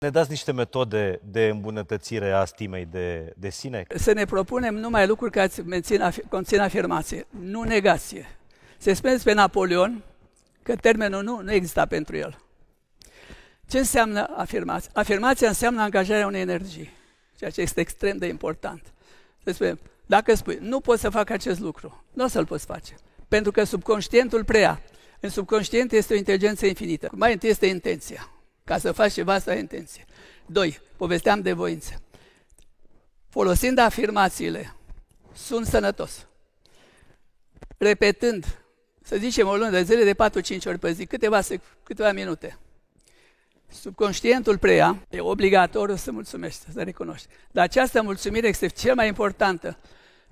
Ne dați niște metode de îmbunătățire a stimei de, de sine? Să ne propunem numai lucruri care mențin, conțin afirmație, nu negație. Se spune pe Napoleon că termenul nu, nu exista pentru el. Ce înseamnă afirmație? Afirmația înseamnă angajarea unei energii, ceea ce este extrem de important. Se spune, dacă spui, nu pot să fac acest lucru, nu o să-l poți face. Pentru că subconștientul preia. În subconștient este o inteligență infinită. Mai întâi este intenția. Ca să faci ceva, să ai intenție. Doi, povesteam de voință. Folosind afirmațiile, sunt sănătos. Repetând, să zicem o lună de zile de 4-5 ori pe zi, câteva, câteva minute, Subconștientul preia, e obligatoriu să mulțumești, să recunoști. Dar această mulțumire este cea mai importantă.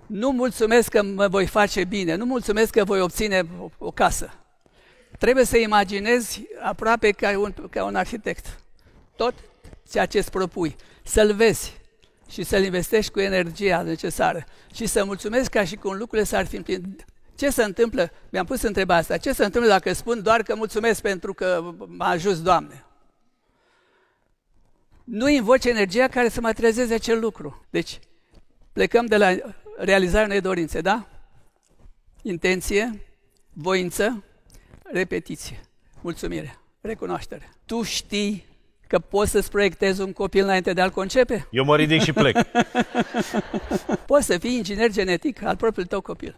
Nu mulțumesc că mă voi face bine, nu mulțumesc că voi obține o, o casă. Trebuie să imaginezi aproape ca un, ca un arhitect. Tot ceea ce îți propui, să-l vezi și să-l investești cu energia necesară și să mulțumesc ca și cum lucrurile s-ar fi împlinit. Ce se întâmplă? Mi-am pus întrebarea asta. Ce se întâmplă dacă spun doar că mulțumesc pentru că m-a ajuns Doamne? Nu invoci energia care să mă trezeze acel lucru. Deci, plecăm de la realizarea unei dorințe, da? Intenție, voință, repetiție, mulțumire, recunoaștere. Tu știi că poți să-ți proiectezi un copil înainte de a-l concepe? Eu mă ridic și plec. poți să fii inginer genetic al propriului tău copil.